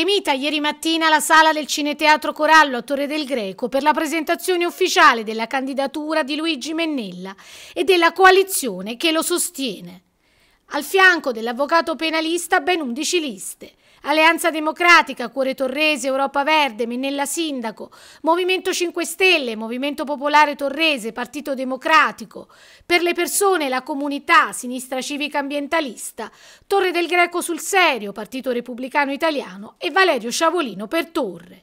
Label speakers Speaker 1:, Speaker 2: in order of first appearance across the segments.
Speaker 1: Gremita ieri mattina alla sala del Cineteatro Corallo a Torre del Greco per la presentazione ufficiale della candidatura di Luigi Mennella e della coalizione che lo sostiene. Al fianco dell'avvocato penalista ben 11 liste. Alleanza Democratica, Cuore Torrese, Europa Verde, Minella Sindaco, Movimento 5 Stelle, Movimento Popolare Torrese, Partito Democratico, per le persone, la comunità, Sinistra Civica Ambientalista, Torre del Greco sul Serio, Partito Repubblicano Italiano e Valerio Sciavolino per Torre.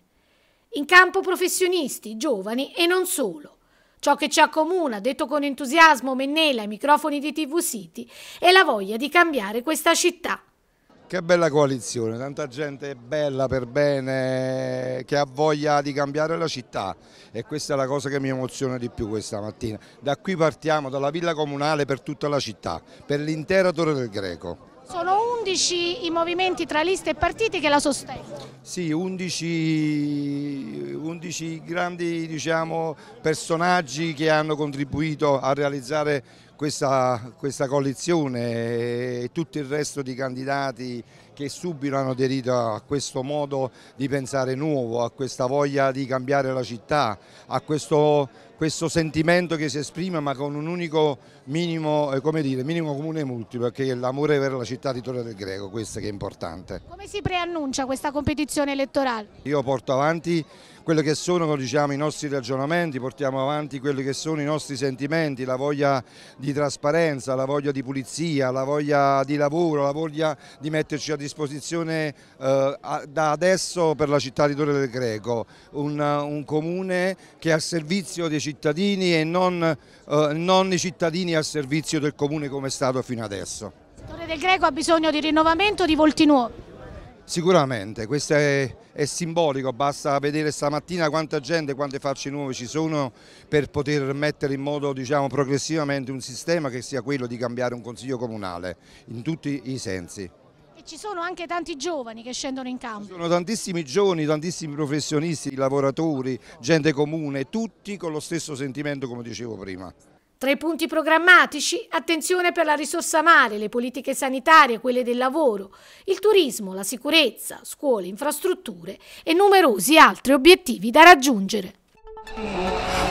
Speaker 1: In campo professionisti, giovani e non solo. Ciò che ci accomuna, detto con entusiasmo Mennella ai microfoni di TV City, è la voglia di cambiare questa città.
Speaker 2: Che bella coalizione, tanta gente bella per bene che ha voglia di cambiare la città e questa è la cosa che mi emoziona di più questa mattina. Da qui partiamo, dalla villa comunale per tutta la città, per l'intera Torre del Greco.
Speaker 1: Sono 11 i movimenti tra liste e partiti che la sostengono?
Speaker 2: Sì, 11, 11 grandi diciamo, personaggi che hanno contribuito a realizzare questa, questa coalizione e tutto il resto di candidati che subito hanno aderito a questo modo di pensare nuovo, a questa voglia di cambiare la città, a questo, questo sentimento che si esprime ma con un unico minimo, eh, come dire, minimo comune multiplo, che è l'amore per la città di Torre del Greco, questo che è importante.
Speaker 1: Come si preannuncia questa competizione elettorale?
Speaker 2: Io porto avanti quelli che sono diciamo, i nostri ragionamenti, portiamo avanti quelli che sono i nostri sentimenti, la voglia di di trasparenza, la voglia di pulizia, la voglia di lavoro, la voglia di metterci a disposizione eh, da adesso per la città di Torre del Greco, un, un comune che è a servizio dei cittadini e non, eh, non i cittadini a servizio del comune come è stato fino adesso.
Speaker 1: Torre del Greco ha bisogno di rinnovamento di volti nuovi?
Speaker 2: Sicuramente, questo è, è, simbolico, basta vedere stamattina quanta gente, quante facce nuove ci sono per poter mettere in modo diciamo, progressivamente un sistema che sia quello di cambiare un consiglio comunale in tutti i sensi. E
Speaker 1: ci sono anche tanti giovani che scendono in campo. Ci sono
Speaker 2: tantissimi giovani, tantissimi professionisti, lavoratori, gente comune, tutti con lo stesso sentimento come dicevo prima.
Speaker 1: Tra i punti programmatici, attenzione per la risorsa mare, le politiche sanitarie, quelle del lavoro, il turismo, la sicurezza, scuole, infrastrutture e numerosi altri obiettivi da raggiungere.